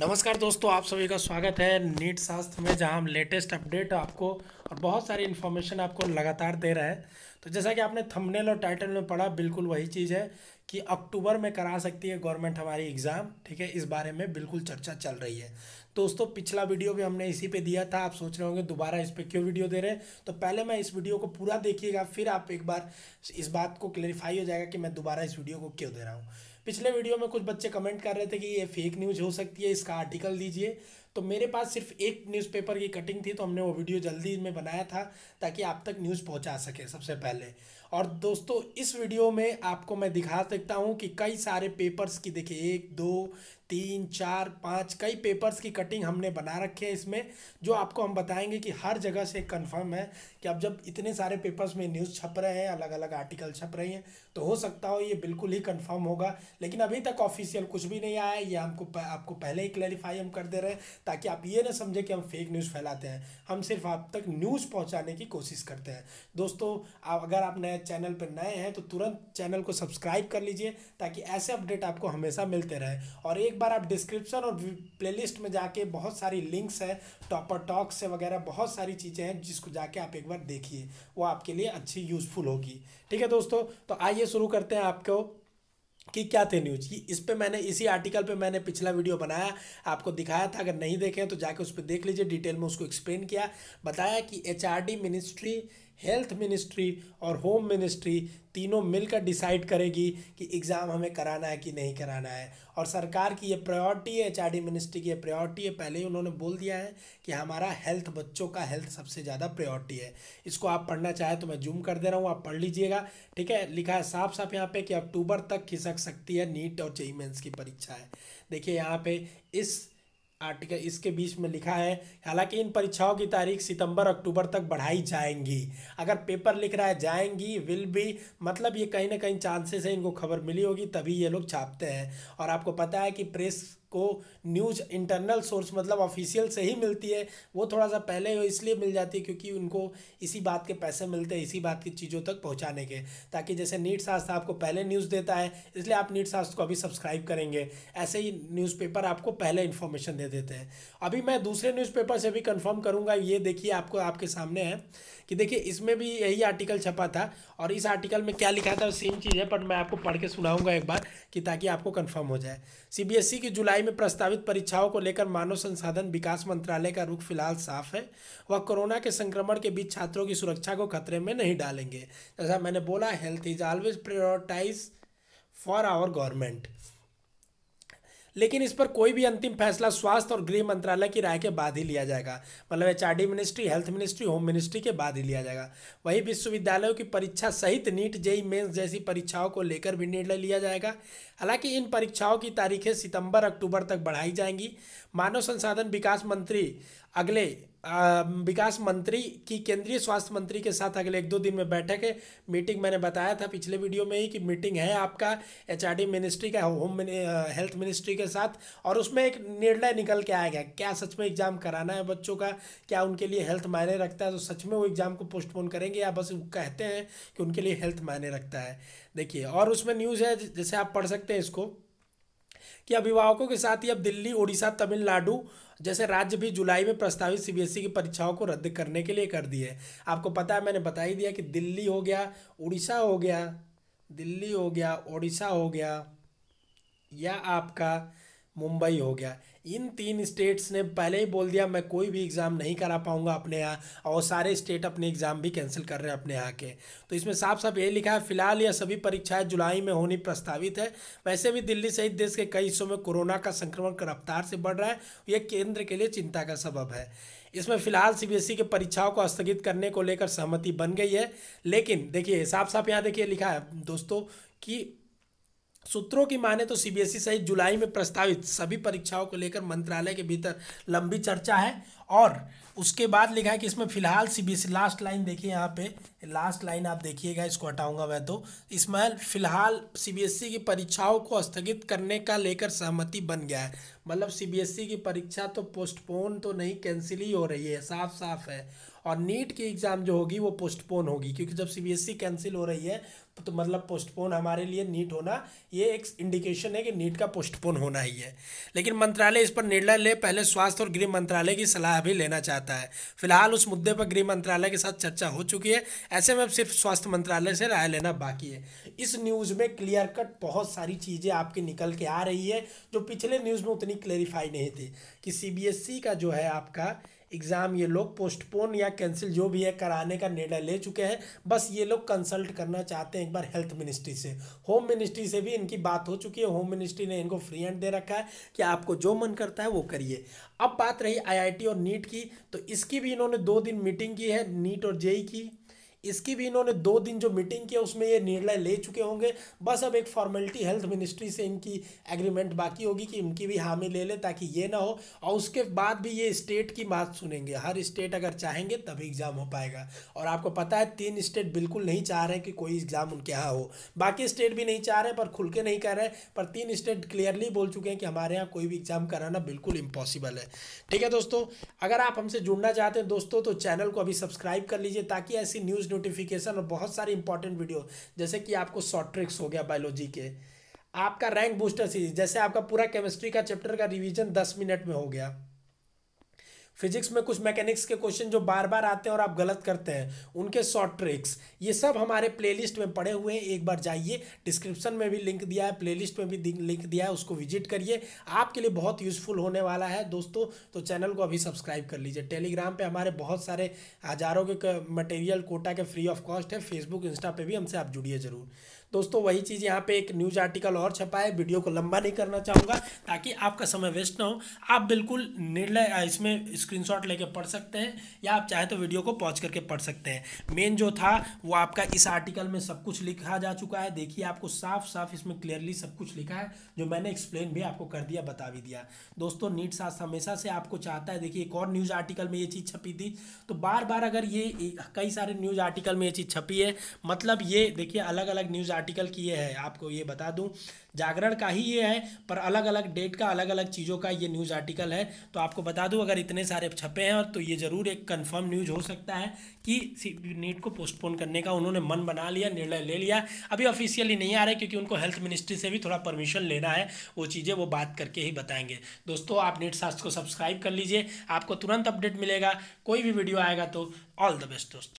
नमस्कार दोस्तों आप सभी का स्वागत है नीट शास्त्र में जहां हम लेटेस्ट अपडेट आपको और बहुत सारी इन्फॉर्मेशन आपको लगातार दे रहे हैं तो जैसा कि आपने थंबनेल और टाइटल में पढ़ा बिल्कुल वही चीज़ है कि अक्टूबर में करा सकती है गवर्नमेंट हमारी एग्ज़ाम ठीक है इस बारे में बिल्कुल चर्चा चल रही है दोस्तों पिछला वीडियो भी हमने इसी पे दिया था आप सोच रहे होंगे दोबारा इस पर क्यों वीडियो दे रहे हैं तो पहले मैं इस वीडियो को पूरा देखिएगा फिर आप एक बार इस बात को क्लेरिफाई हो जाएगा कि मैं दोबारा इस वीडियो को क्यों दे रहा हूँ पिछले वीडियो में कुछ बच्चे कमेंट कर रहे थे कि ये फेक न्यूज़ हो सकती है इसका आर्टिकल दीजिए तो मेरे पास सिर्फ एक न्यूज़पेपर की कटिंग थी तो हमने वो वीडियो जल्दी में बनाया था ताकि आप तक न्यूज़ पहुंचा सके सबसे पहले और दोस्तों इस वीडियो में आपको मैं दिखा सकता हूं कि कई सारे पेपर्स की देखिए एक दो तीन चार पाँच कई पेपर्स की कटिंग हमने बना रखे हैं इसमें जो आपको हम बताएंगे कि हर जगह से कंफर्म है कि अब जब इतने सारे पेपर्स में न्यूज़ छप रहे हैं अलग अलग आर्टिकल छप रही हैं तो हो सकता हो ये बिल्कुल ही कंफर्म होगा लेकिन अभी तक ऑफिशियल कुछ भी नहीं आया ये हमको आपको पहले ही क्लैरिफाई हम कर दे रहे हैं ताकि आप ये ना समझे कि हम फेक न्यूज़ फैलाते हैं हम सिर्फ आप तक न्यूज़ पहुंचाने की कोशिश करते हैं दोस्तों आप अगर आप नए चैनल पर नए हैं तो तुरंत चैनल को सब्सक्राइब कर लीजिए ताकि ऐसे अपडेट आपको हमेशा मिलते रहे और एक बार आप डिस्क्रिप्शन और प्लेलिस्ट में जाके बहुत सारी लिंक्स हैं टॉपर टॉक्स से वगैरह बहुत सारी चीज़ें हैं जिसको जाके आप एक बार देखिए वो आपके लिए अच्छी यूज़फुल होगी ठीक है दोस्तों तो आइए शुरू करते हैं आपको कि क्या थे न्यूज इस पे मैंने इसी आर्टिकल पे मैंने पिछला वीडियो बनाया आपको दिखाया था अगर नहीं देखें तो जाके उस पर देख लीजिए डिटेल में उसको एक्सप्लेन किया बताया कि एच मिनिस्ट्री हेल्थ मिनिस्ट्री और होम मिनिस्ट्री तीनों मिलकर डिसाइड करेगी कि एग्ज़ाम हमें कराना है कि नहीं कराना है और सरकार की ये प्रायोरिटी है एच मिनिस्ट्री की ये प्रायोरिटी है पहले ही उन्होंने बोल दिया है कि हमारा हेल्थ बच्चों का हेल्थ सबसे ज़्यादा प्रायोरिटी है इसको आप पढ़ना चाहें तो मैं जूम कर दे रहा हूँ आप पढ़ लीजिएगा ठीक है लिखा है साफ साफ यहाँ पे कि अक्टूबर तक खिसक सकती है नीट और जेई की की है देखिए यहाँ पे इस आर्टिकल इसके बीच में लिखा है हालांकि इन परीक्षाओं की तारीख सितंबर अक्टूबर तक बढ़ाई जाएंगी अगर पेपर लिख रहा है जाएंगी विल बी मतलब ये कहीं ना कहीं चांसेस है इनको खबर मिली होगी तभी ये लोग छापते हैं और आपको पता है कि प्रेस को न्यूज इंटरनल सोर्स मतलब ऑफिशियल से ही मिलती है वो थोड़ा सा पहले इसलिए मिल जाती है क्योंकि उनको इसी बात के पैसे मिलते हैं इसी बात की चीज़ों तक पहुंचाने के ताकि जैसे नीट शास्त्र आपको पहले न्यूज़ देता है इसलिए आप नीट शास्त्र को अभी सब्सक्राइब करेंगे ऐसे ही न्यूज़पेपर आपको पहले इन्फॉर्मेशन दे देते हैं अभी मैं दूसरे न्यूज़पेपर से भी कन्फर्म करूँगा ये देखिए आपको आपके सामने है कि देखिए इसमें भी यही आर्टिकल छपा था और इस आर्टिकल में क्या लिखा था सेम चीज़ है पर मैं आपको पढ़ के सुनाऊँगा एक बार कि ताकि आपको कन्फर्म हो जाए सी e की जुलाई जुलाई में प्रस्तावित परीक्षाओं को लेकर मानव संसाधन विकास मंत्रालय का रुख फिलहाल साफ है वह कोरोना के संक्रमण के बीच छात्रों की सुरक्षा को खतरे में नहीं डालेंगे जैसा मैंने बोला health is always prioritize for our government लेकिन इस पर कोई भी अंतिम फैसला स्वास्थ्य और गृह मंत्रालय की राय के बाद ही लिया जाएगा मतलब H ministry health ministry home ministry के बाद ही लिया जाएगा वही विश्वविद्यालयों की परीक्षा सहित नीट जेई मेन्स जैसी परीक्षाओं को लेकर भी निर्णय लिया जाएगा हालांकि इन परीक्षाओं की तारीखें सितंबर अक्टूबर तक बढ़ाई जाएंगी मानव संसाधन विकास मंत्री अगले विकास मंत्री की केंद्रीय स्वास्थ्य मंत्री के साथ अगले एक दो दिन में बैठक है मीटिंग मैंने बताया था पिछले वीडियो में ही कि मीटिंग है आपका एच मिनिस्ट्री का होम हेल्थ मिनिस्ट्री के साथ और उसमें एक निर्णय निकल के आया गया क्या सच में एग्ज़ाम कराना है बच्चों का क्या उनके लिए हेल्थ मायने रखता है तो सच में वो एग्ज़ाम को पोस्टपोन करेंगे या बस कहते हैं कि उनके लिए हेल्थ मायने रखता है देखिए और उसमें न्यूज़ है जैसे आप पढ़ सकते हैं इसको कि अभिभावकों के साथ ही अब दिल्ली ओडिशा तमिलनाडु जैसे राज्य भी जुलाई में प्रस्तावित सीबीएसई e की परीक्षाओं को रद्द करने के लिए कर दिए है आपको पता है मैंने बता ही दिया कि दिल्ली हो गया उड़ीसा हो गया दिल्ली हो गया ओडिशा हो गया या आपका मुंबई हो गया इन तीन स्टेट्स ने पहले ही बोल दिया मैं कोई भी एग्ज़ाम नहीं करा पाऊंगा अपने यहाँ और सारे स्टेट अपने एग्ज़ाम भी कैंसिल कर रहे हैं अपने यहाँ के तो इसमें साफ साफ यही लिखा है फिलहाल यह सभी परीक्षाएं जुलाई में होनी प्रस्तावित है वैसे भी दिल्ली सहित देश के कई हिस्सों में कोरोना का संक्रमण रफ्तार से बढ़ रहा है यह केंद्र के लिए चिंता का सबब है इसमें फिलहाल सीबीएसई e के परीक्षाओं को स्थगित करने को लेकर सहमति बन गई है लेकिन देखिए साफ साफ यहाँ देखिए लिखा है दोस्तों कि सूत्रों की माने तो सीबीएसई e सहित जुलाई में प्रस्तावित सभी परीक्षाओं को लेकर मंत्रालय के भीतर लंबी चर्चा है और उसके बाद लिखा है कि इसमें फिलहाल सीबीएसई लास्ट लाइन देखिए यहाँ पे लास्ट लाइन आप देखिएगा इसको हटाऊंगा मैं तो इसमें फिलहाल सीबीएसई e की परीक्षाओं को स्थगित करने का लेकर सहमति बन गया है मतलब सीबीएसई e की परीक्षा तो पोस्टपोन तो नहीं कैंसिल ही हो रही है साफ साफ है और नीट की एग्ज़ाम जो होगी वो पोस्टपोन होगी क्योंकि जब सीबीएसई कैंसिल e हो रही है तो मतलब पोस्टपोन हमारे लिए नीट होना ये एक इंडिकेशन है कि नीट का पोस्टपोन होना ही है लेकिन मंत्रालय इस पर निर्णय ले पहले स्वास्थ्य और गृह मंत्रालय की सलाह भी लेना चाहता है फिलहाल उस मुद्दे पर गृह मंत्रालय के साथ चर्चा हो चुकी है ऐसे में अब सिर्फ स्वास्थ्य मंत्रालय से राय लेना बाकी है इस न्यूज़ में क्लियर कट बहुत सारी चीज़ें आपकी निकल के आ रही है जो पिछले न्यूज़ में उतनी नहीं क्लेरिफाई नहीं थी कि सीबीएसई e का जो है आपका एग्ज़ाम ये लोग पोस्टपोन या कैंसिल जो भी है कराने का निर्णय ले चुके हैं बस ये लोग कंसल्ट करना चाहते हैं एक बार हेल्थ मिनिस्ट्री से होम मिनिस्ट्री से भी इनकी बात हो चुकी है होम मिनिस्ट्री ने इनको फ्री हैंड दे रखा है कि आपको जो मन करता है वो करिए अब बात रही आईआईटी और नीट की तो इसकी भी इन्होंने दो दिन मीटिंग की है नीट और जेई e e की इसकी भी इन्होंने दो दिन जो मीटिंग किया उसमें ये निर्णय ले चुके होंगे बस अब एक फॉर्मेलिटी हेल्थ मिनिस्ट्री से इनकी एग्रीमेंट बाकी होगी कि इनकी भी हामी ले ले ताकि ये ना हो और उसके बाद भी ये स्टेट की बात सुनेंगे हर स्टेट अगर चाहेंगे तभी एग्ज़ाम हो पाएगा और आपको पता है तीन स्टेट बिल्कुल नहीं चाह रहे हैं कि कोई एग्ज़ाम उनके यहाँ हो बाकी स्टेट भी नहीं चाह रहे पर खुल के नहीं कर रहे पर तीन स्टेट क्लियरली बोल चुके हैं कि हमारे यहाँ कोई भी एग्ज़ाम कराना बिल्कुल इम्पॉसिबल है ठीक है दोस्तों अगर आप हमसे जुड़ना चाहते हैं दोस्तों तो चैनल को अभी सब्सक्राइब कर लीजिए ताकि ऐसी न्यूज़ नोटिफिकेशन और बहुत सारी इंपॉर्टेंट वीडियो जैसे कि आपको शॉर्ट ट्रिक्स हो गया बायोलॉजी के आपका रैंक बूस्टर सीरीज जैसे आपका पूरा केमिस्ट्री का चैप्टर का रिवीजन दस मिनट में हो गया फिजिक्स में कुछ मैकेनिक्स के क्वेश्चन जो बार बार आते हैं और आप गलत करते हैं उनके शॉर्ट ट्रिक्स ये सब हमारे प्लेलिस्ट में पड़े हुए हैं एक बार जाइए डिस्क्रिप्शन में भी लिंक दिया है प्लेलिस्ट में भी लिंक दिया है उसको विजिट करिए आपके लिए बहुत यूजफुल होने वाला है दोस्तों तो चैनल को अभी सब्सक्राइब कर लीजिए टेलीग्राम पर हमारे बहुत सारे हज़ारों के मटेरियल कोटा के फ्री ऑफ कॉस्ट है फेसबुक इंस्टा पर भी हमसे आप जुड़िए ज़रूर दोस्तों वही चीज़ यहाँ पे एक न्यूज़ आर्टिकल और छपा है वीडियो को लंबा नहीं करना चाहूँगा ताकि आपका समय वेस्ट ना हो आप बिल्कुल निर्णय इसमें स्क्रीनशॉट लेके पढ़ सकते हैं या आप चाहे तो वीडियो को पॉज करके पढ़ सकते हैं मेन जो था वो आपका इस आर्टिकल में सब कुछ लिखा जा चुका है देखिए आपको साफ साफ इसमें क्लियरली सब कुछ लिखा है जो मैंने एक्सप्लेन भी आपको कर दिया बता भी दिया दोस्तों नीट साथ हमेशा से आपको चाहता है देखिए एक और न्यूज़ आर्टिकल में ये चीज़ छपी थी तो बार बार अगर ये कई सारे न्यूज़ आर्टिकल में ये चीज़ छपी है मतलब ये देखिए अलग अलग न्यूज़ आर्टिकल की ये है आपको ये बता दूं जागरण का ही ये है पर अलग अलग डेट का अलग अलग चीज़ों का ये न्यूज़ आर्टिकल है तो आपको बता दूं अगर इतने सारे छपे हैं तो ये ज़रूर एक कंफर्म न्यूज़ हो सकता है कि नीट को पोस्टपोन करने का उन्होंने मन बना लिया निर्णय ले लिया अभी ऑफिशियली नहीं आ रहे क्योंकि उनको हेल्थ मिनिस्ट्री से भी थोड़ा परमिशन लेना है वो चीज़ें वो बात करके ही बताएंगे दोस्तों आप नीट शास्त्र को सब्सक्राइब कर लीजिए आपको तुरंत अपडेट मिलेगा कोई भी वीडियो आएगा तो ऑल द बेस्ट दोस्तों